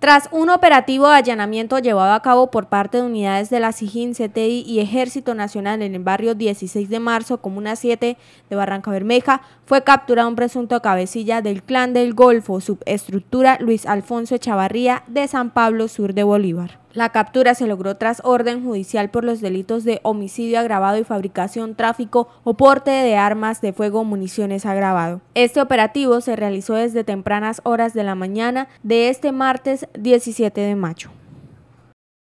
Tras un operativo de allanamiento llevado a cabo por parte de unidades de la SIJIN, CTI y Ejército Nacional en el barrio 16 de marzo, Comuna 7 de Barranca Bermeja, fue capturado un presunto cabecilla del Clan del Golfo, subestructura Luis Alfonso Echavarría de San Pablo, sur de Bolívar. La captura se logró tras orden judicial por los delitos de homicidio agravado y fabricación, tráfico o porte de armas de fuego o municiones agravado. Este operativo se realizó desde tempranas horas de la mañana de este martes 17 de mayo.